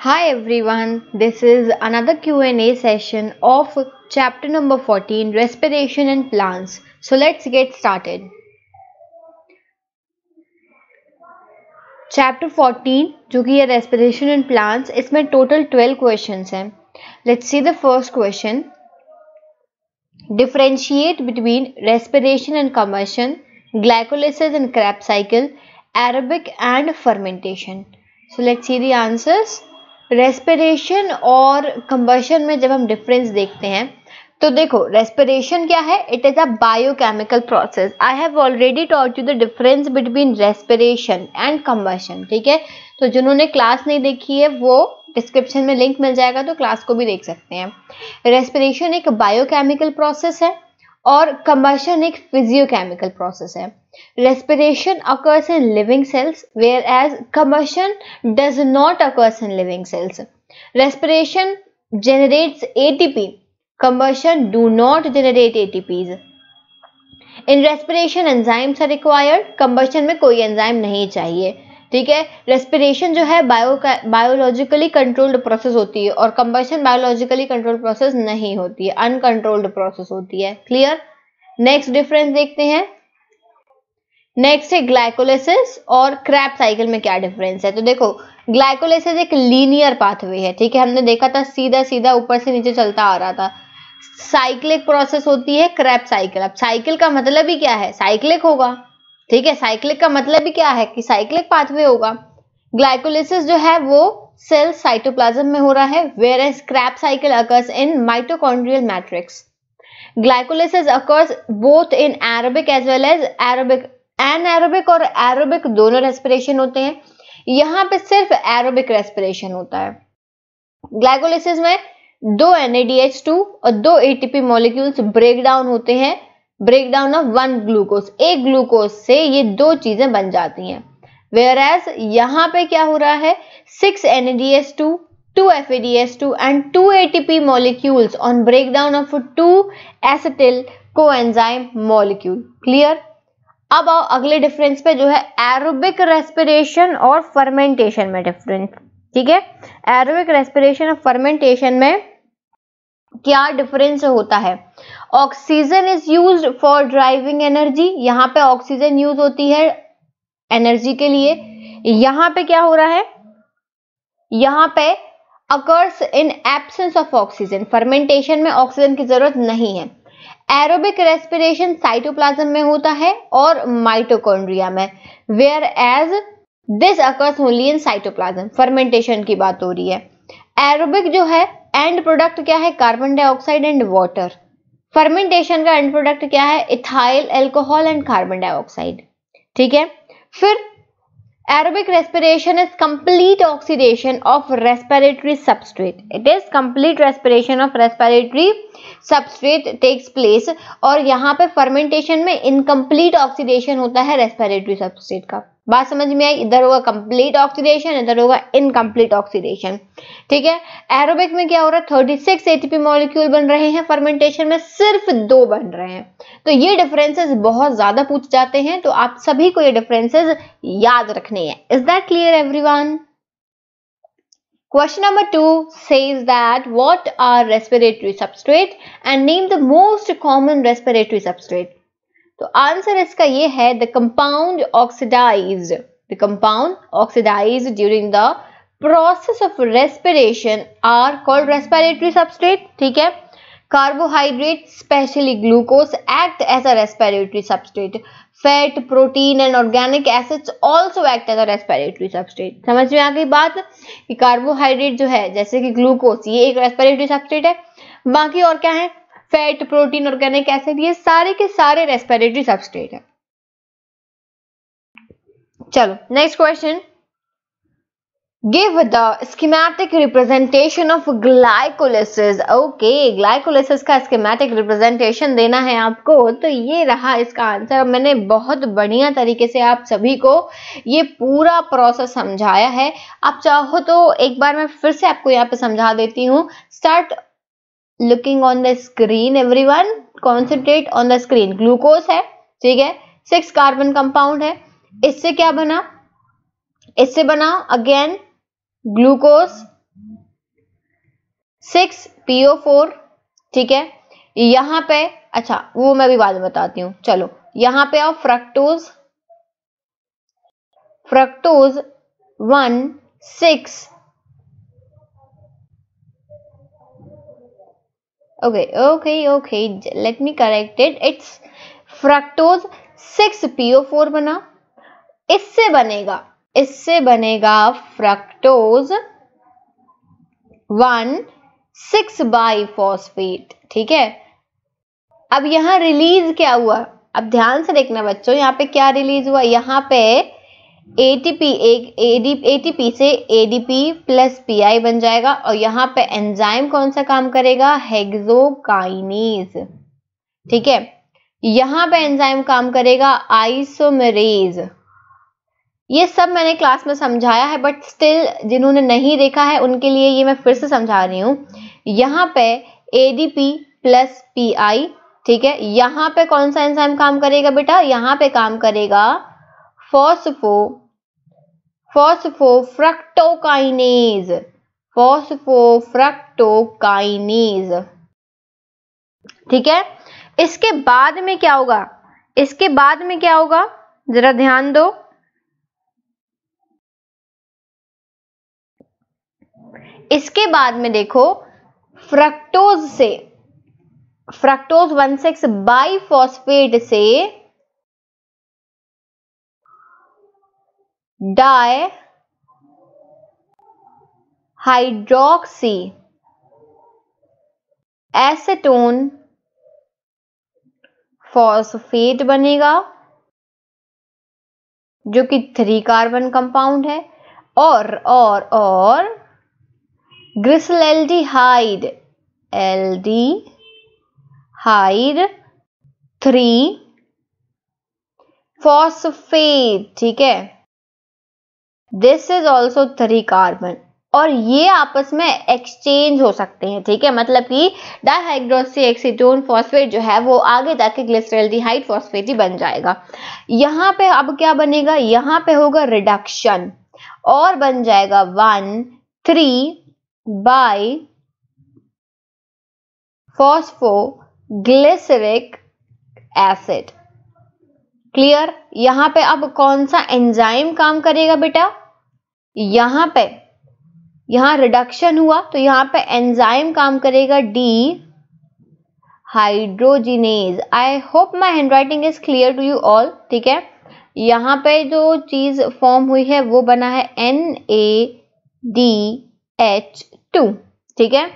Hi everyone, this is another Q&A session of chapter number 14 respiration and plants. So let's get started. Chapter 14 जो कि है respiration and plants इसमें total 12 questions हैं. Let's see the first question. Differentiate between respiration and combustion, glycolysis and Krebs cycle, aerobic and fermentation. So let's see the answers. Respiration और combustion में जब हम difference देखते हैं तो देखो रेस्पिरेशन क्या है it is a biochemical process I have already taught you the difference between respiration and combustion ठीक है तो जिन्होंने क्लास नहीं देखी है वो डिस्क्रिप्शन में लिंक मिल जाएगा तो क्लास को भी देख सकते हैं रेस्पिरेशन एक बायोकेमिकल प्रोसेस है और कंबशन एक फिजियोकेमिकल प्रोसेस है respiration occurs in living cells whereas combustion does not occurs in living cells respiration T P combustion do not generate A T ATPs in respiration enzymes are required combustion में कोई enzyme नहीं चाहिए ठीक है respiration जो है bio biologically controlled process होती है और कंबेशन बायोलॉजिकली कंट्रोल्ड प्रोसेस नहीं होती है अनकंट्रोल्ड प्रोसेस होती है क्लियर नेक्स्ट डिफरेंस देखते हैं नेक्स्ट है ग्लाइकोलाइसिस और क्रैप साइकिल में क्या डिफरेंस है तो देखो ग्लाइकोलाइसिस एक लीनियर पाथवे है ठीक है हमने देखा था सीधा सीधा ऊपर से नीचे चलता आ रहा था साइक्लिक प्रोसेस होती है क्रैप साइकिल अब साइकिल का मतलब ही क्या है साइक्लिक होगा ठीक है साइक्लिक का मतलब भी क्या है कि साइक्लिक पाथवे होगा ग्लाइकोलिसिस जो है वो सेल साइटोप्लाज्म में हो रहा है whereas Krebs cycle occurs in mitochondrial matrix glycolysis occurs both in aerobic as well as aerobic anaerobic और एरोबिक दोनों रेस्पिरेशन होते हैं यहाँ पे सिर्फ एरोबिक रेस्पिरेशन होता है ग्लाइकोलिसिस में दो एनएडीएच2 और दो एटीपी मॉलिक्यूल्स ब्रेक डाउन होते हैं break down of one glucose एक ग्लूकोज से ये दो चीजें बन जाती हैं वेयर एज यहां पे क्या हो रहा है six N A D S two two F A D S two and two A T P molecules on break down of two acetyl co enzyme molecule clear अब आओ अगले डिफरेंस पे जो है एरोबिक रेस्पिरेशन और fermentation में difference ठीक है एरोबिक रेस्पिरेशन और फर्मेंटेशन में क्या डिफरेंस होता है oxygen is use for driving energy यहां पे ऑक्सीजन यूज होती है एनर्जी के लिए यहां पे क्या हो रहा है यहां पे occurs in absence of oxygen fermentation में ऑक्सीजन की जरूरत नहीं है एरोबिक रेस्पिरेशन साइटोप्लाज्म में होता है और माइटोकॉन्ड्रिया में whereas this occurs only in cytoplasm fermentation की बात हो रही है एरोबिक जो है एंड प्रोडक्ट क्या है carbon dioxide and water fermentation का एंड प्रोडक्ट क्या है ethyl alcohol and carbon dioxide ठीक है फिर aerobic respiration is complete oxidation of respiratory substrate it is complete respiration of respiratory substrate takes place और यहाँ पे फर्मेंटेशन में इनकम्प्लीट ऑक्सीडेशन होता है रेस्पिरेटरी सबस्ट्रेट का बात समझ में आई इधर होगा कंप्लीट ऑक्सीडेशन इधर होगा इनकम्प्लीट ऑक्सीडेशन ठीक है एरोबिक में क्या हो रहा है थर्टी सिक्स एटीपी मॉलिक्यूल बन रहे हैं फर्मेंटेशन में सिर्फ दो बन रहे हैं तो ये डिफरेंसेस बहुत ज्यादा पूछ जाते हैं तो आप सभी को ये डिफरेंसेस याद रखने हैं is that clear everyone Question number 2 says that what are respiratory substrate and name the most common respiratory substrate तो आंसर इसका ये है the compound oxidize the compound oxidize during the process of respiration are called respiratory substrate ठीक है carbohydrate specially glucose act as a respiratory substrate fat protein and organic acids also act as a respiratory substrate समझ में आ गई बात कि carbohydrate जो है जैसे कि ग्लूकोज ये एक रेस्पिरेटरी सबस्ट्रेट है बाकी और क्या है फैट प्रोटीन ऑर्गेनिक एसिड ये सारे के सारे रेस्पिरेटरी सबस्टेट है चलो next question give the schematic representation of glycolysis okay okay, का schematic रिप्रेजेंटेशन देना है आपको तो ये रहा इसका आंसर मैंने बहुत बढ़िया तरीके से आप सभी को ये पूरा प्रोसेस समझाया है आप चाहो तो एक बार मैं फिर से आपको यहाँ पे समझा देती हूँ start looking on the screen every one concentrate on the screen glucose है ठीक है सिक्स कार्बन कंपाउंड है इससे क्या बना इससे बना again glucose six PO four ठीक है यहां पे अच्छा वो मैं भी बाद में बताती हूँ चलो यहां पे आओ fructose fructose one six okay okay okay let me correct it it's fructose four बना इससे बनेगा इससे बनेगा fructose one six bisphosphate ठीक है अब यहां रिलीज क्या हुआ अब ध्यान से देखना बच्चों यहां पे क्या रिलीज हुआ यहां पे एटीपी एक एटीपी से एडीपी प्लस पीआई बन जाएगा और यहाँ पे एंजाइम कौन सा काम करेगा हेग्जोकाइनेज ठीक है यहाँ पे एंजाइम काम करेगा आइसोमरेज ये सब मैंने क्लास में समझाया है बट स्टिल जिन्होंने नहीं देखा है उनके लिए ये मैं फिर से समझा रही हूँ यहाँ पे एडीपी प्लस पीआई ठीक है यहाँ पे कौन सा एंजाइम काम करेगा बेटा यहाँ पे काम करेगा फॉस्फो फॉस्फोफ्रक्टोकाइनेज फॉस्फोफ्रक्टोकाइनेज ठीक है इसके बाद में क्या होगा इसके बाद में क्या होगा जरा ध्यान दो इसके बाद में देखो फ्रक्टोज से fructose one six biphosphate से डाई हाइड्रोक्सी एसेटोन फॉस्फेट बनेगा जो कि थ्री कार्बन कंपाउंड है और और और glyceraldehyde three phosphate ठीक है this is also three carbon और ये आपस में एक्सचेंज हो सकते हैं ठीक है मतलब कि डाइहाइड्रोसी एक्सीटोन फॉस्फेट जो है वो आगे जाके ग्लिसरल डिहाइड फॉस्फेट ही बन जाएगा यहाँ पे अब क्या बनेगा यहाँ पे होगा रिडक्शन और बन जाएगा one three biphosphoglyceric acid clear यहां पे अब कौन सा एंजाइम काम करेगा बेटा यहां पे यहां रिडक्शन हुआ तो यहां पे एंजाइम काम करेगा dehydrogenase I hope my handwriting is clear to you all ठीक है यहाँ पे जो चीज फॉर्म हुई है वो बना है N A D H two ठीक है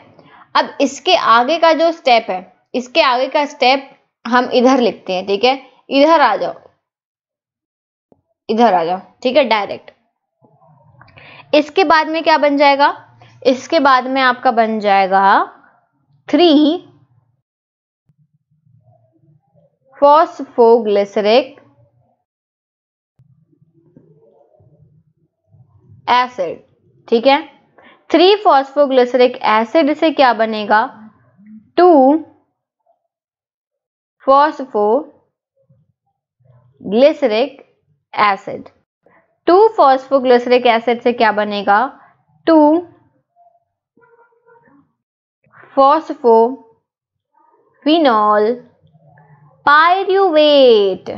अब इसके आगे का जो स्टेप है इसके आगे का स्टेप हम इधर लिखते हैं ठीक है इधर आ जाओ इधर आ जाओ ठीक है डायरेक्ट इसके बाद में क्या बन जाएगा इसके बाद में आपका बन जाएगा थ्री फॉस्फोग्लिसरिक एसिड ठीक है थ्री फॉस्फोग्लिसरिक एसिड से क्या बनेगा two phosphoglyceric glyceric acid two phosphoglyceric acid से क्या बनेगा टू फिनॉल पायरुवेट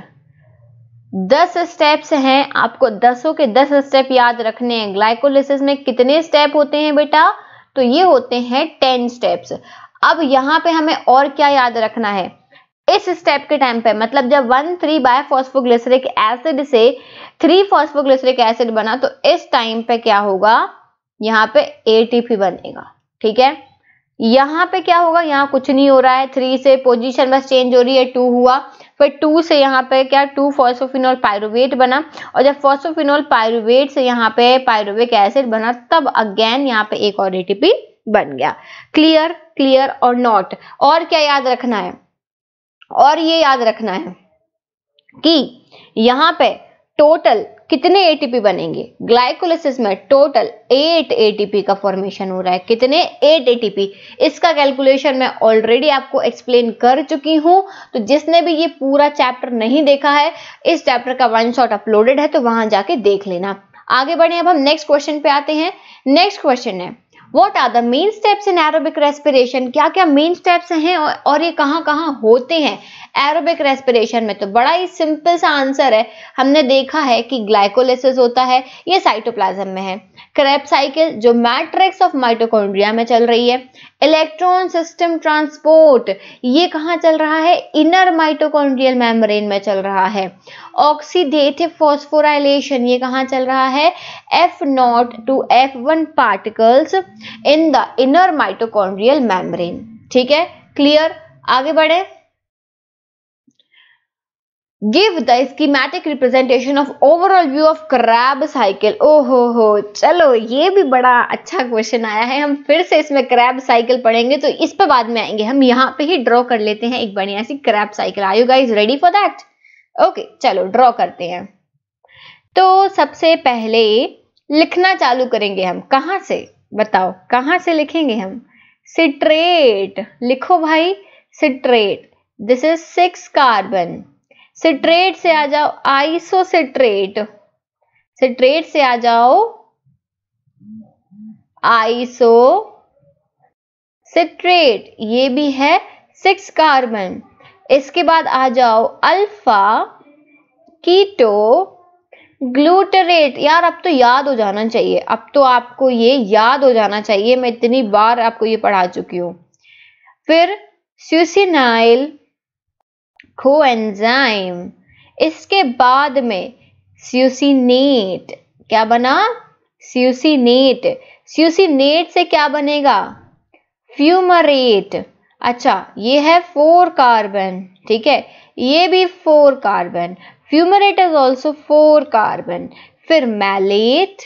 दस स्टेप्स हैं आपको दसों के दस स्टेप याद रखने हैं ग्लाइकोलिसिस में कितने स्टेप होते हैं बेटा तो ये होते हैं टेन स्टेप्स अब यहां पे हमें और क्या याद रखना है इस स्टेप के टाइम पे मतलब जब one three biphosphoglyceric acid से थ्री फॉस्फोग्लिसरिक एसिड बना तो इस टाइम पे क्या होगा यहाँ पे ए बनेगा ठीक है यहाँ पे क्या होगा यहाँ कुछ नहीं हो रहा है थ्री से पोजीशन बस चेंज हो रही है टू हुआ फिर टू से यहाँ पे क्या टू फॉसोफिनोल पायरुवेट बना और जब फॉसोफिनोल पायरुवेट से यहाँ पे पायरुविक एसिड बना तब अगेन यहाँ पे एक और एटीपी बन गया क्लियर क्लियर और नॉट और क्या याद रखना है और ये याद रखना है कि यहाँ पे टोटल कितने एटीपी बनेंगे ग्लाइकोलाइसिस में टोटल एट एटीपी का फॉर्मेशन हो रहा है कितने एट एटीपी इसका कैलकुलेशन मैं ऑलरेडी आपको एक्सप्लेन कर चुकी हूं तो जिसने भी ये पूरा चैप्टर नहीं देखा है इस चैप्टर का वन शॉट अपलोडेड है तो वहां जाके देख लेना आगे बढ़े अब हम नेक्स्ट क्वेश्चन पे आते हैं नेक्स्ट क्वेश्चन है what are the main steps in aerobic respiration क्या क्या मेन स्टेप्स हैं और ये कहाँ कहाँ होते हैं एरोबिक रेस्पिरेशन में तो बड़ा ही सिंपल सा आंसर है हमने देखा है कि ग्लाइकोलिस होता है ये साइटोप्लाज्म में है क्रेप साइकिल जो मैट्रिक्स ऑफ माइटोकॉन्ड्रिया में चल रही है इलेक्ट्रॉन सिस्टम ट्रांसपोर्ट ये कहाँ चल रहा है इनर माइटोकॉन्ड्रियल मेम्ब्रेन में चल रहा है ऑक्सीडेटिव फॉस्फोराइलेशन ये कहाँ चल रहा है F naught to F one particles in the inner mitochondrial membrane ठीक है क्लियर आगे बढ़े give the schematic representation of overall view of crab cycle ओ हो चलो ये भी बड़ा अच्छा क्वेश्चन आया है हम फिर से इसमें क्रैब साइकिल पढ़ेंगे तो इस पर बाद में आएंगे हम यहाँ पे ही ड्रॉ कर लेते हैं एक बढ़िया सी crab cycle are you guys ready for that okay चलो ड्रॉ करते हैं तो सबसे पहले लिखना चालू करेंगे हम कहाँ से बताओ कहाँ से लिखेंगे हम सिट्रेट लिखो भाई citrate this is six carbon citrate से आ जाओ आइसोसिट्रेट सिट्रेट से आ जाओ आइसो सिट्रेट ये भी है सिक्स कार्बन इसके बाद आ जाओ अल्फा कीटो ग्लूटरेट यार अब तो याद हो जाना चाहिए अब तो आपको ये याद हो जाना चाहिए मैं इतनी बार आपको ये पढ़ा चुकी हूं फिर स्यूसिनाइल कोएंजाइम इसके बाद में स्यूसिनेट क्या बना स्यूसिनेट स्यूसिनेट से क्या बनेगा फ्यूमरेट अच्छा ये है फोर कार्बन ठीक है ये भी four carbon fumarate is also four carbon फिर मैलेट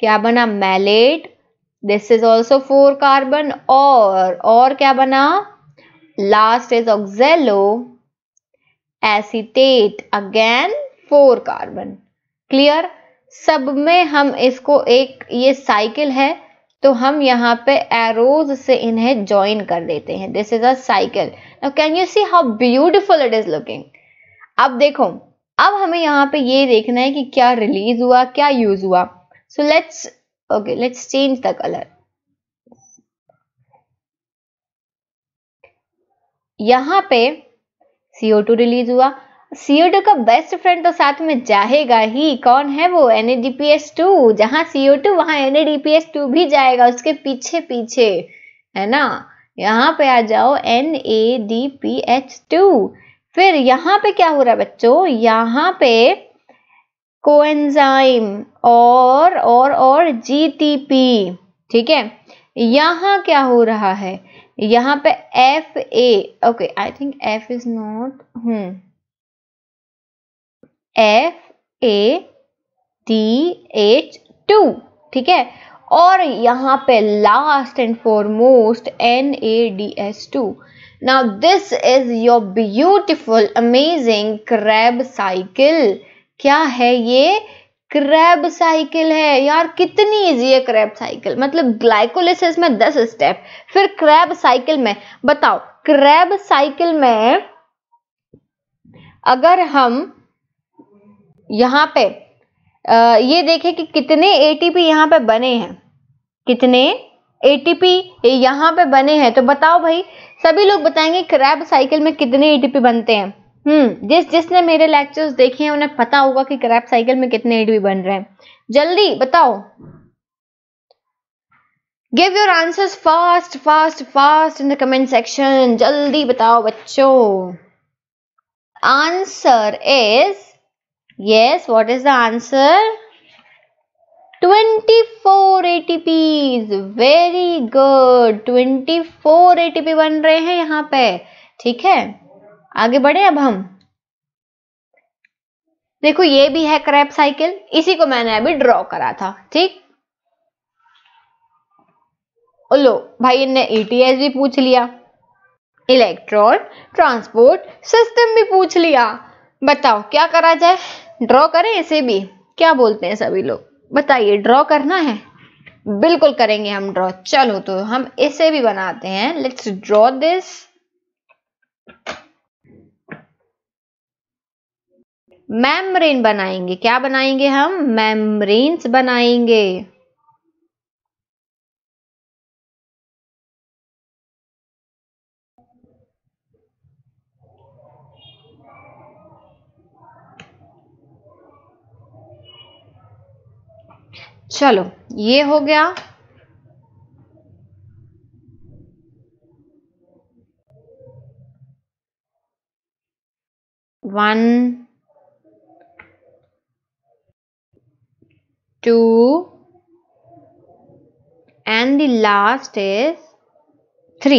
क्या बना malate this is also four carbon और और क्या बना last is oxalo acetate again four carbon clear सब में हम इसको एक ये साइकिल है तो हम यहाँ पे एरोज से इन्हें ज्वाइन कर देते हैं this is a cycle now can you see how beautiful it is looking अब देखो अब हमें यहाँ पे ये देखना है कि क्या रिलीज हुआ क्या यूज हुआ so let's okay let's change the colour यहां पे CO2 रिलीज हुआ CO2 का बेस्ट फ्रेंड तो साथ में जाएगा ही कौन है वो NADPS2 जहाँ CO2 वहाँ टू भी जाएगा उसके पीछे पीछे है ना यहाँ पे आ जाओ NADPH2 फिर यहाँ पे क्या हो रहा है बच्चों यहाँ पे कोएंजाइम और और और पी ठीक है यहाँ क्या हो रहा है यहाँ पे F A okay I think F is not हूं F A D H two ठीक है और यहाँ पे last and foremost N A D S two now this is your beautiful amazing crab cycle क्या है ये क्रैब साइकिल है यार कितनी इजी है क्रैब साइकिल मतलब ग्लाइकोलिसिस में दस स्टेप फिर क्रैब साइकिल में बताओ क्रैब साइकिल में अगर हम यहाँ पे ये देखें कि कितने एटीपी यहां पे बने हैं कितने एटीपी यहां पे बने हैं तो बताओ भाई सभी लोग बताएंगे क्रैब साइकिल में कितने एटीपी बनते हैं हम्म जिस जिसने मेरे लेक्चर्स देखे हैं उन्हें पता होगा कि क्रैप साइकिल में कितने एडवी बन रहे हैं जल्दी बताओ give your answers fast fast fast in the comment section जल्दी बताओ बच्चों answer is yes what is the answer 24 TP very good 24 ATP बन रहे हैं यहाँ पे ठीक है आगे बढ़े अब हम देखो ये भी है क्रैप साइकिल इसी को मैंने अभी ड्रॉ करा था ठीक लो भाई इनने ईटीएस e भी पूछ लिया इलेक्ट्रॉन ट्रांसपोर्ट सिस्टम भी पूछ लिया बताओ क्या करा जाए ड्रॉ करें इसे भी क्या बोलते हैं सभी लोग बताइए ड्रॉ करना है बिल्कुल करेंगे हम ड्रॉ चलो तो हम इसे भी बनाते हैं लेट्स ड्रॉ दिस मैमब्रेन बनाएंगे क्या बनाएंगे हम मेम्ब्रेन्स बनाएंगे चलो ये हो गया one two and the last is three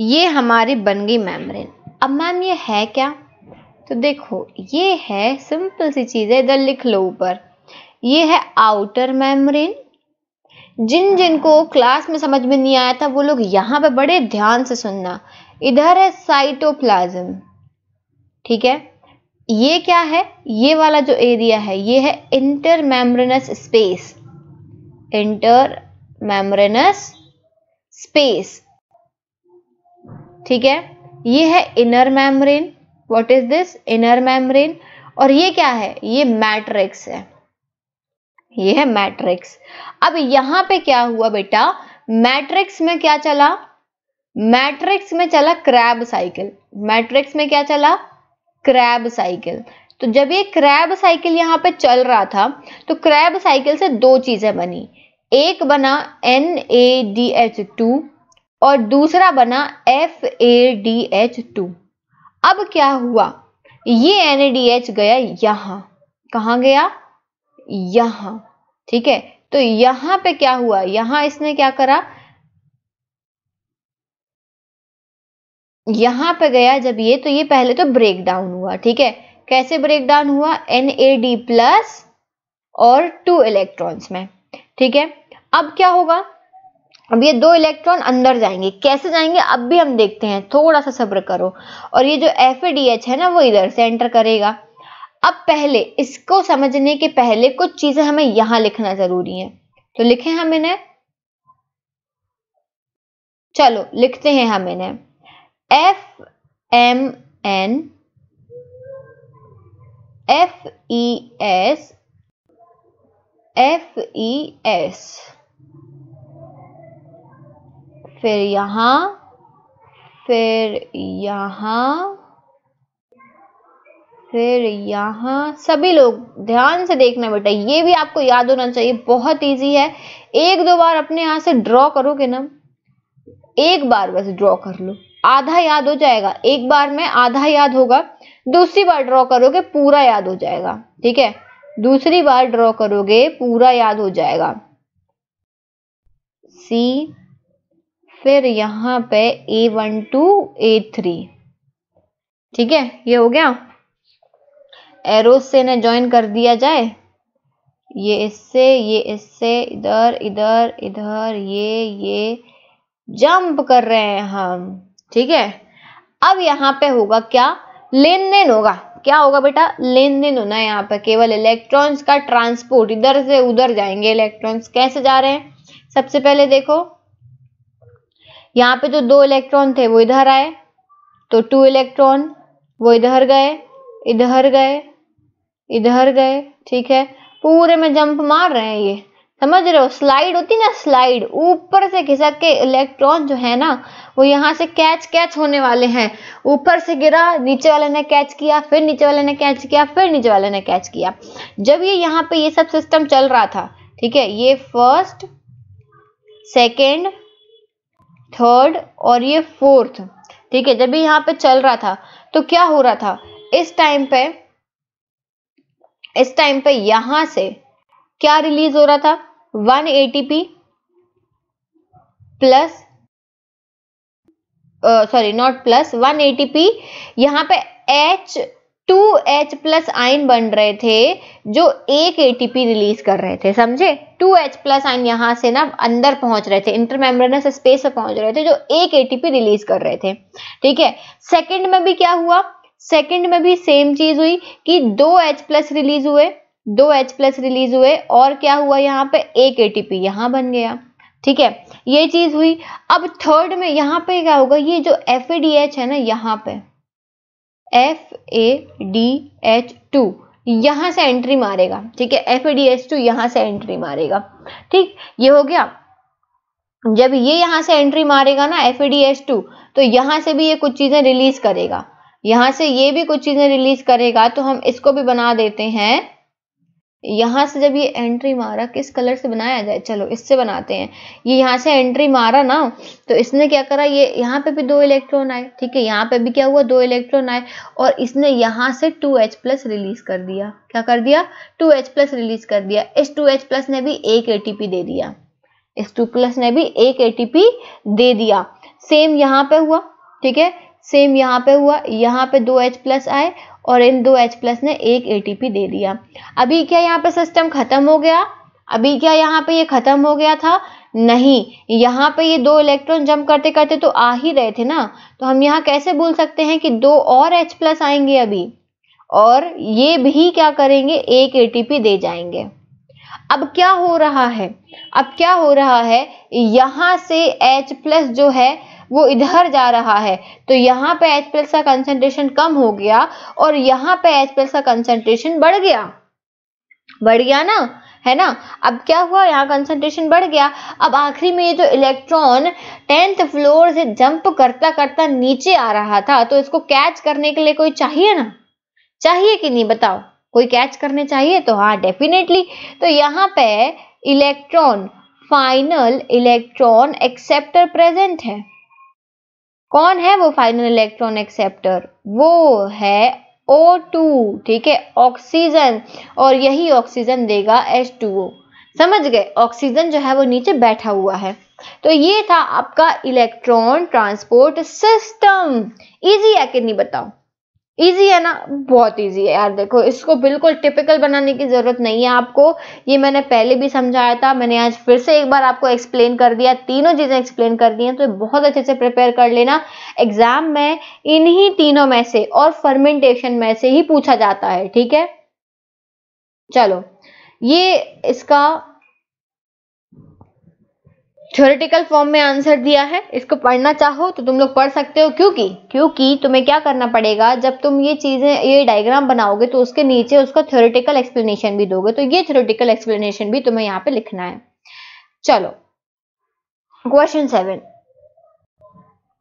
ये हमारी बन गई मेम्ब्रेन अब मैम ये है क्या तो देखो ये है सिंपल सी चीज़ है इधर लिख लो ऊपर ये है आउटर मेम्ब्रेन जिन जिनको क्लास में समझ में नहीं आया था वो लोग यहाँ पे बड़े ध्यान से सुनना इधर है साइटोप्लाज्म ठीक है ये क्या है ये वाला जो एरिया है ये है intermembranous space intermembranous space ठीक है ये है inner membrane what is this inner membrane और ये क्या है ये मैट्रिक्स है ये है मैट्रिक्स अब यहां पे क्या हुआ बेटा मैट्रिक्स में क्या चला मैट्रिक्स में चला क्रैब साइकिल मैट्रिक्स में क्या चला क्रैब साइकिल तो जब ये क्रैब साइकिल यहाँ पे चल रहा था तो क्रैब साइकिल से दो चीज़ें बनी एक बना N A D H two और दूसरा बना F A D H two अब क्या हुआ ये एन ए डी एच गया यहां कहा गया यहां ठीक है तो यहां पे क्या हुआ यहां इसने क्या करा यहां पे गया जब ये तो ये पहले तो ब्रेक डाउन हुआ ठीक है कैसे ब्रेक डाउन हुआ एन ए डी प्लस और टू इलेक्ट्रॉन्स में ठीक है अब क्या होगा अब ये दो इलेक्ट्रॉन अंदर जाएंगे कैसे जाएंगे अब भी हम देखते हैं थोड़ा सा सब्र करो और ये जो एफ है ना वो इधर से एंटर करेगा अब पहले इसको समझने के पहले कुछ चीजें हमें यहां लिखना जरूरी है तो लिखे हम इन्हें चलो लिखते हैं हम इन्हें F M N F E S F E S फिर यहां फिर यहां फिर यहाँ सभी लोग ध्यान से देखना बेटा ये भी आपको याद होना चाहिए बहुत इजी है एक दो बार अपने यहां से ड्रॉ करोगे ना एक बार बस ड्रॉ कर लो आधा याद हो जाएगा एक बार में आधा याद होगा दूसरी बार ड्रॉ करोगे पूरा याद हो जाएगा ठीक है दूसरी बार ड्रॉ करोगे पूरा याद हो जाएगा सी फिर यहां पे A one to A three ठीक है ये हो गया एरोस से इन्हें ज्वाइन कर दिया जाए ये इससे ये इससे इधर इधर इधर ये ये जंप कर रहे हैं हम ठीक है अब यहाँ पे होगा क्या लेन देन होगा क्या होगा बेटा लेन देन होना है यहाँ पे केवल इलेक्ट्रॉन्स का ट्रांसपोर्ट इधर से उधर जाएंगे इलेक्ट्रॉन्स कैसे जा रहे हैं सबसे पहले देखो यहाँ पे जो दो इलेक्ट्रॉन थे वो इधर आए तो टू इलेक्ट्रॉन वो इधर गए इधर गए इधर गए ठीक है पूरे में जंप मार रहे हैं ये समझ रहे हो स्लाइड होती ना स्लाइड ऊपर से खिसक के इलेक्ट्रॉन जो है ना वो यहाँ से कैच कैच होने वाले हैं ऊपर से गिरा नीचे वाले ने कैच किया फिर नीचे वाले ने कैच किया फिर नीचे वाले ने कैच किया जब ये यहाँ पे ये सब सिस्टम चल रहा था ठीक है ये फर्स्ट सेकेंड थर्ड और ये फोर्थ ठीक है जब ये यहाँ पे चल रहा था तो क्या हो रहा था इस टाइम पे इस टाइम पे यहां से क्या रिलीज हो रहा था one ATP plus sorry not plus one P यहां पे एच टू एच प्लस आइन बन रहे थे जो एक पी रिलीज कर रहे थे समझे टू एच प्लस आइन यहां से ना अंदर पहुंच रहे थे इंटरमेम्ब्रेनस स्पेस से पहुंच रहे थे जो एक पी रिलीज कर रहे थे ठीक है सेकंड में भी क्या हुआ सेकंड में भी सेम चीज हुई कि दो एच प्लस रिलीज हुए दो एच प्लस रिलीज हुए और क्या हुआ यहाँ पे एक ए एटीपी यहाँ बन गया ठीक है ये चीज हुई अब थर्ड में यहाँ पे क्या होगा ये जो एफ ए डी एच है ना यहाँ पे F A D H two यहां से एंट्री मारेगा ठीक है F A D H two यहां से एंट्री मारेगा ठीक ये हो गया जब ये यहां से एंट्री मारेगा ना F A D H two तो यहां से भी ये कुछ चीजें रिलीज करेगा यहां से ये भी कुछ चीजें रिलीज करेगा तो हम इसको भी बना देते हैं यहाँ से जब ये एंट्री मारा किस कलर से बनाया जाए चलो इससे बनाते हैं ये यहाँ से एंट्री मारा ना तो इसने क्या करा ये यहाँ पे भी दो इलेक्ट्रॉन आए ठीक है यहाँ पे भी क्या हुआ दो इलेक्ट्रॉन आए और इसने यहाँ से टू एच प्लस रिलीज कर दिया क्या कर दिया टू एच प्लस रिलीज कर दिया इस टू एच प्लस ने भी एक पी दे दिया इस टू प्लस ने भी एक पी दे दिया सेम यहाँ पे हुआ ठीक है सेम यहाँ पे हुआ यहाँ पे दो एच प्लस आए और इन दो एच प्लस ने एक एटीपी दे दिया अभी क्या यहाँ पे सिस्टम खत्म हो गया अभी क्या यहाँ पे ये खत्म हो गया था नहीं यहाँ पे ये दो इलेक्ट्रॉन जंप करते करते तो आ ही रहे थे ना तो हम यहाँ कैसे बोल सकते हैं कि दो और एच प्लस आएंगे अभी और ये भी क्या करेंगे एक एटीपी दे जाएंगे अब क्या हो रहा है अब क्या हो रहा है यहाँ से H प्लस जो है वो इधर जा रहा है तो यहाँ पे एच प्लस का कंसेंट्रेशन कम हो गया और यहाँ पे एच प्लस का कंसेंट्रेशन बढ़ गया बढ़ गया ना है ना अब क्या हुआ यहाँ कंसेंट्रेशन बढ़ गया अब आखिरी में ये जो इलेक्ट्रॉन टेंथ फ्लोर से जंप करता करता नीचे आ रहा था तो इसको कैच करने के लिए कोई चाहिए ना चाहिए कि नहीं बताओ कोई कैच करने चाहिए तो हाँ डेफिनेटली तो यहाँ पे electron final electron acceptor present है कौन है वो फाइनल इलेक्ट्रॉन एक्सेप्टर वो है O2 ठीक है ऑक्सीजन और यही ऑक्सीजन देगा H2O समझ गए ऑक्सीजन जो है वो नीचे बैठा हुआ है तो ये था आपका इलेक्ट्रॉन ट्रांसपोर्ट सिस्टम इजी है कि नहीं बताओ इजी है ना बहुत इजी है यार देखो इसको बिल्कुल टिपिकल बनाने की ज़रूरत नहीं है आपको ये मैंने पहले भी समझाया था मैंने आज फिर से एक बार आपको एक्सप्लेन कर दिया तीनों चीज़ें एक्सप्लेन कर दी हैं तो बहुत अच्छे से प्रिपेयर कर लेना एग्ज़ाम में इन्हीं तीनों में से और फर्मेंटेशन में से ही पूछा जाता है ठीक है चलो ये इसका थ्योरेटिकल फॉर्म में आंसर दिया है इसको पढ़ना चाहो तो तुम लोग पढ़ सकते हो क्योंकि क्योंकि तुम्हें क्या करना पड़ेगा जब तुम ये चीज़ें ये डायग्राम बनाओगे तो उसके नीचे उसका थ्योरेटिकल एक्सप्लेनेशन भी दोगे तो ये थ्योरेटिकल एक्सप्लेनेशन भी तुम्हें यहाँ पे लिखना है चलो क्वेश्चन सेवन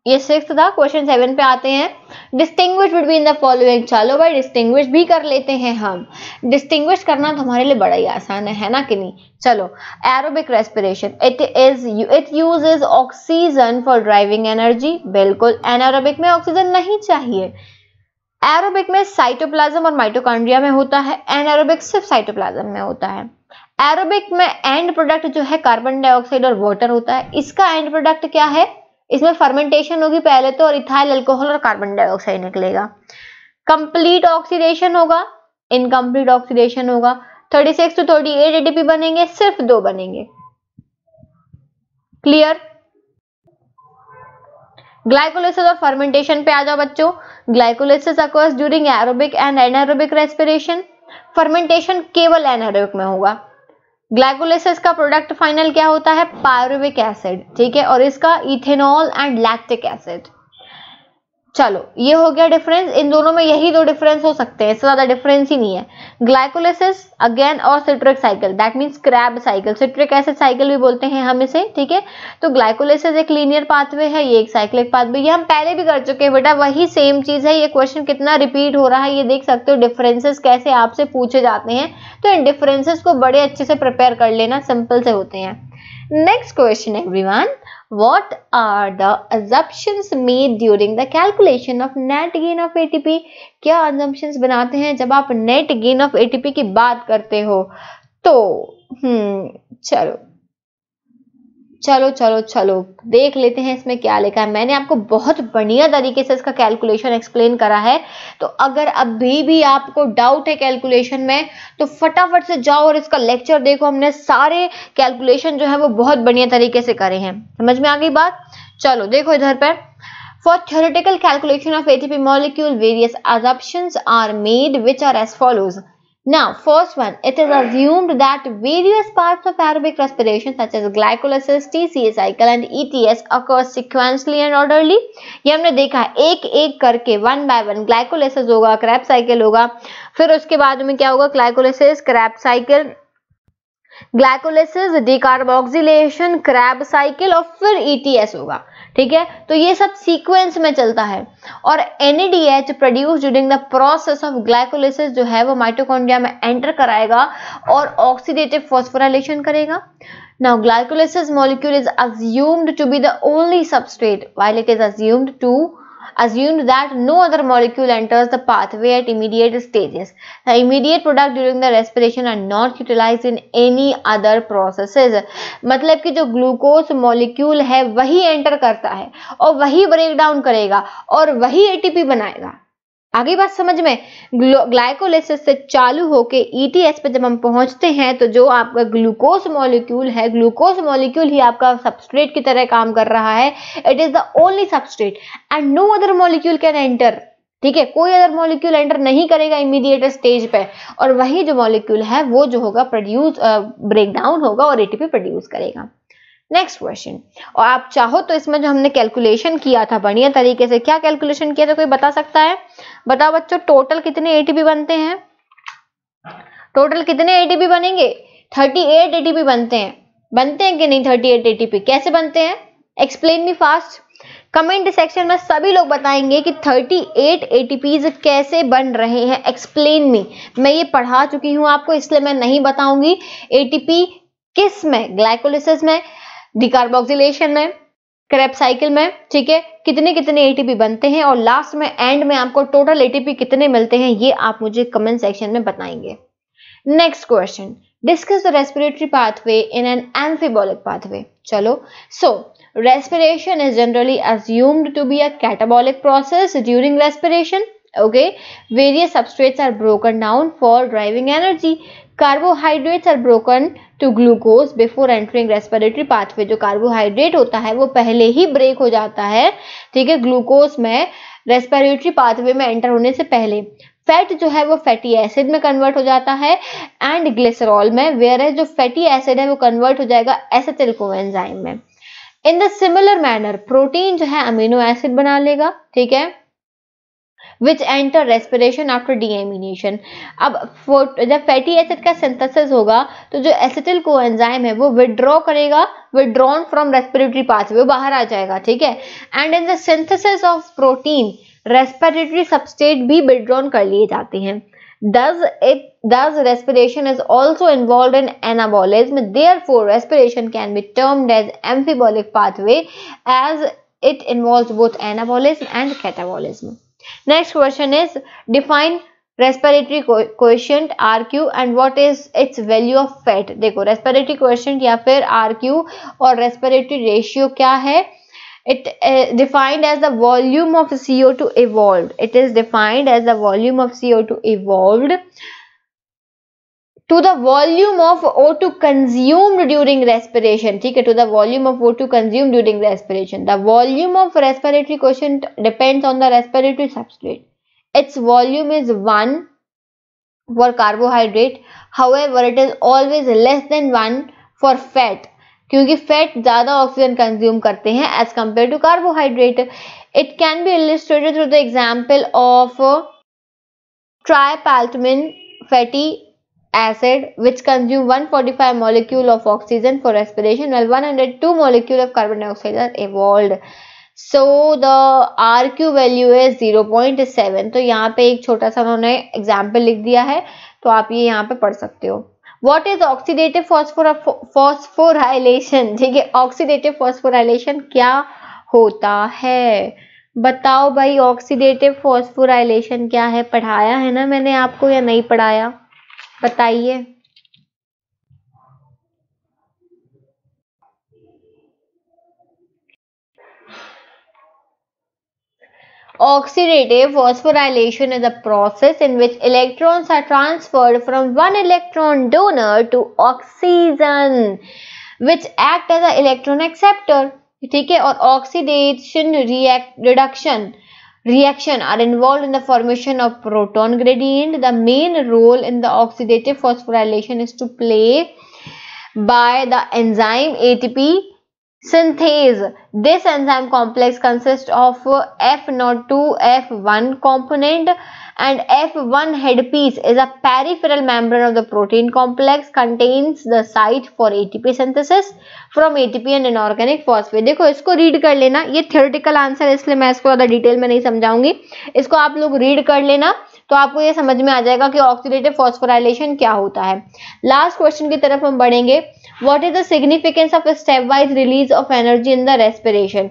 ये सिक्स था क्वेश्चन सेवन पे आते हैं डिस्टिंग्विश बिटवीन द फॉलोइंग चलो भाई डिस्टिंग्विश भी कर लेते हैं हम डिस्टिंग्विश करना तो हमारे लिए बड़ा ही आसान है है ना कि नहीं चलो aerobic respiration it is it is oxygen for driving energy बिल्कुल एनारोबिक में ऑक्सीजन नहीं चाहिए एरोबिक में साइटोप्लाज्म और माइटोकॉन्ड्रिया में होता है एनारोबिक सिर्फ साइटोप्लाज्म में होता है एरोबिक में एंड प्रोडक्ट जो है कार्बन डाइऑक्साइड और वाटर होता है इसका एंड प्रोडक्ट क्या है इसमें फर्मेंटेशन होगी पहले तो और इथाइल अल्कोहल और कार्बन डाइऑक्साइड निकलेगा कंप्लीट ऑक्सीडेशन होगा इनकम्प्लीट ऑक्सीडेशन होगा 36 टू 38 एटीपी बनेंगे सिर्फ दो बनेंगे क्लियर ग्लाइकोलाइसिस और फर्मेंटेशन पे आ जाओ बच्चों glycolysis occurs during aerobic and anaerobic respiration fermentation केवल एनारोबिक में होगा ग्लाइकोलाइसिस का प्रोडक्ट फाइनल क्या होता है पायरुविक एसिड ठीक है और इसका इथेनॉल एंड लैक्टिक एसिड चलो ये हो गया डिफरेंस इन दोनों में यही दो डिफरेंस हो सकते हैं इससे ज्यादा डिफरेंस ही नहीं है ग्लाइकोलिसिस अगेन और citric cycle that means crab cycle citric acid cycle भी बोलते हैं हम इसे ठीक है तो ग्लाइकोलाइसिस एक लीनियर पाथवे है ये एक साइक्लिक पाथवे ये हम पहले भी कर चुके हैं बेटा वही सेम चीज है ये क्वेश्चन कितना रिपीट हो रहा है ये देख सकते हो डिफरेंसेस कैसे आपसे पूछे जाते हैं तो इन डिफरेंसेस को बड़े अच्छे से प्रिपेयर कर लेना सिंपल से होते हैं next question everyone What are the assumptions made during the calculation of net gain of ATP? क्या assumptions बनाते हैं जब आप net gain of ATP की बात करते हो तो हम्म चलो चलो चलो चलो देख लेते हैं इसमें क्या लिखा है मैंने आपको बहुत बढ़िया तरीके से इसका कैलकुलेशन एक्सप्लेन करा है तो अगर अभी भी आपको डाउट है कैलकुलेशन में तो फटाफट से जाओ और इसका लेक्चर देखो हमने सारे कैलकुलेशन जो है वो बहुत बढ़िया तरीके से करे हैं समझ में आ गई बात चलो देखो इधर पर for theoretical calculation of ATP molecule various assumptions are made which are as follows Now, first one, it is assumed that various parts of aerobic respiration such as glycolysis, TCA cycle and ETS occur sequentially and orderly. ये हमने देखा एक एक करके one by one glycolysis होगा crab cycle होगा फिर उसके बाद में क्या होगा glycolysis krebs cycle glycolysis decarboxylation crab cycle और फिर ईटीएस होगा ठीक है तो ये सब सीक्वेंस में चलता है और N produce during the process of glycolysis जो है वो माइटोकॉन्ड्रिया में एंटर कराएगा और ऑक्सीडेटिव फॉस्फोराइलेशन करेगा now glycolysis molecule is assumed to be the only substrate while it is assumed to assumed that no other molecule enters the pathway at immediate stages. The immediate product during the respiration are not utilized in any other processes. matlab ki jo glucose molecule hai wahi enter karta hai aur wahi break down karega aur wahi atp banayega आगे बात समझ में glycolysis से चालू होके ETS e पे जब हम पहुंचते हैं तो जो आपका ग्लूकोज मॉलिक्यूल है ग्लूकोज मॉलिक्यूल ही आपका सबस्ट्रेट की तरह काम कर रहा है it is the only substrate and no other molecule can enter ठीक है कोई अदर मॉलिक्यूल एंटर नहीं करेगा इमीडिएट स्टेज पे और वही जो मॉलिक्यूल है वो जो होगा प्रोड्यूस ब्रेक डाउन होगा और एटीपी प्रोड्यूस करेगा नेक्स्ट क्वेश्चन और आप चाहो तो इसमें जो हमने कैलकुलेशन किया था बढ़िया तरीके से क्या कैलकुलेशन किया था कोई बता सकता है बताओ बच्चों टोटल कितने एटीपी बनते हैं टोटल कितने एटीपी बनेंगे 38 एटीपी बनते हैं बनते हैं कि नहीं 38 एटीपी कैसे बनते हैं explain me fast comment section में सभी लोग बताएंगे कि 38 एटीपीज कैसे बन रहे हैं एक्सप्लेन मी मैं ये पढ़ा चुकी हूँ आपको इसलिए मैं नहीं बताऊंगी एटीपी किस में ग्लाइकोलिसिस में डिकार्बोक्सिलेशन में क्रेप साइकिल में ठीक है कितने कितने एटीपी बनते हैं और लास्ट में एंड में आपको टोटल एटीपी कितने मिलते हैं ये आप मुझे कमेंट सेक्शन में बताएंगे next question discuss the respiratory pathway in an amphibolic pathway चलो so respiration is generally assumed to be a catabolic process during respiration okay various substrates are broken down for driving energy carbohydrates are broken to glucose before entering respiratory pathway जो carbohydrate होता है वो पहले ही break हो जाता है ठीक है ग्लूकोज में रेस्पिरेटरी पाथवे में एंटर होने से पहले फैट जो है वो फैटी एसिड में कन्वर्ट हो जाता है एंड ग्लिसरॉल में वेयर एज जो फैटी एसिड है वो कन्वर्ट हो जाएगा एसेटिल कोएंजाइम में in the similar manner protein जो है अमीनो एसिड बना लेगा ठीक है which enter respiration after deamination अब जब फैटी एसिड का सिंथेसिस होगा तो जो एसिटिल को एंजाइम है वो विदड्रॉ करेगा विदड्रॉन फ्रॉम रेस्पिरेटरी पाथवे बाहर आ जाएगा ठीक है and in the synthesis of protein respiratory substrate भी विदड्रॉन कर लिए जाते हैं does it does respiration is also involved in anabolism therefore respiration can be termed as amphibolic pathway as it involves both anabolism and catabolism next question is define respiratory question R Q and what is its value of fat देखो respiratory question या फिर R Q और respiratory ratio क्या है it defined as the volume of C O two evolve it is defined as the volume of C O two evolve to the volume of O two consume during respiration ठीक है to the volume of O two consume during respiration the volume of respiratory question depends on the respiratory substrate volume is one for carbohydrate however it is always less than one for fat क्योंकि fat ज़्यादा oxygen consume करते हैं as compare to carbohydrate it can be illustrated through the example of tripalmitin fatty acid which consume acid which consume 145 molecule of oxygen for respiration while 102 molecule of carbon dioxide are evolved so the R Q value है zero point seven तो यहाँ पे एक छोटा सा उन्होंने example लिख दिया है तो आप ये यहाँ पे पढ़ सकते हो वॉट इज ऑक्सीडेटिव फॉस्फोराइलेशन ठीक है ऑक्सीडेटिव फॉस्फोराइलेशन क्या होता है बताओ भाई ऑक्सीडेटिव फॉस्फोराइलेशन क्या है पढ़ाया है ना मैंने आपको या नहीं पढ़ाया बताइए oxidative phosphorylation is a process in which electrons are transferred from one electron donor to oxygen which act as a electron acceptor ठीक है और oxidation react reduction reaction are involved in the formation of proton gradient. The main role in the oxidative phosphorylation is to play by the enzyme ATP Synthase. This enzyme complex consists of F02, F1 component and F1 headpiece is a peripheral membrane of the protein complex contains the site for ATP synthesis from ATP and inorganic phosphate. देखो इसको read कर लेना ये theoretical answer है इसलिए मैं इसको ज़्यादा डिटेल में नहीं समझाऊंगी इसको आप लोग रीड कर लेना तो आपको ये समझ में आ जाएगा कि ऑक्सीडेटिव फॉस्फोराइलेशन क्या होता है लास्ट क्वेश्चन की तरफ हम बढ़ेंगे what is the significance of stepwise release of energy in the respiration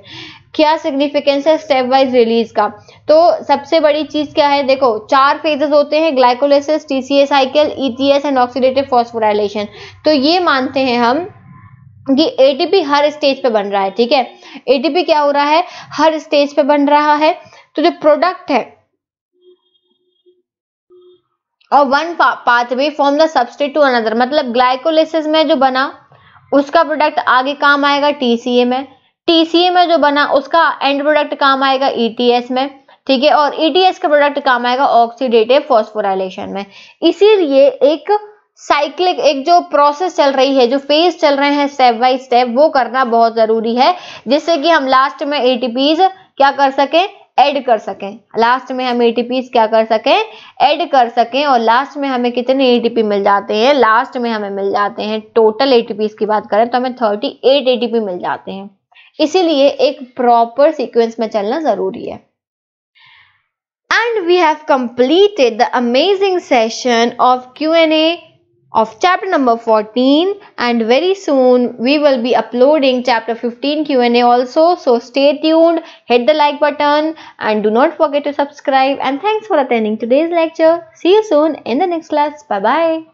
क्या सिग्निफिकेंस है स्टेप वाइज रिलीज का तो सबसे बड़ी चीज क्या है देखो चार फेजेस होते हैं glycolysis TCA cycle ETS and oxidative phosphorylation तो ये मानते हैं हम कि एटीपी हर स्टेज पे बन रहा है ठीक है एटीपी क्या हो रहा है हर स्टेज पे बन रहा है तो जो प्रोडक्ट है और one pathway form the substrate to another मतलब ग्लाइकोलिसिस में जो बना उसका प्रोडक्ट आगे काम आएगा टीसीए में टीसीए में जो बना उसका एंड प्रोडक्ट काम आएगा ईटीएस e में ठीक है और ईटीएस e का प्रोडक्ट काम आएगा ऑक्सीडेटिव फॉस्फोराइलेशन में इसीलिए एक साइक्लिक एक जो प्रोसेस चल रही है जो फेज चल रहे हैं स्टेप बाय स्टेप वो करना बहुत जरूरी है जिससे कि हम लास्ट में एटीपीज क्या कर सकें ऐड कर सकें लास्ट में हम ए क्या कर सकें ऐड कर सकें और लास्ट में हमें कितने ए मिल जाते हैं लास्ट में हमें मिल जाते हैं टोटल ए की बात करें तो हमें थर्टी एट मिल जाते हैं इसीलिए एक प्रॉपर सीक्वेंस में चलना जरूरी है and we have completed the amazing session of Q of A of chapter number 14 and very soon we will be uploading chapter 15 Q&A also so stay tuned hit the like button and do not forget to subscribe and thanks for attending today's lecture see you soon in the next class bye bye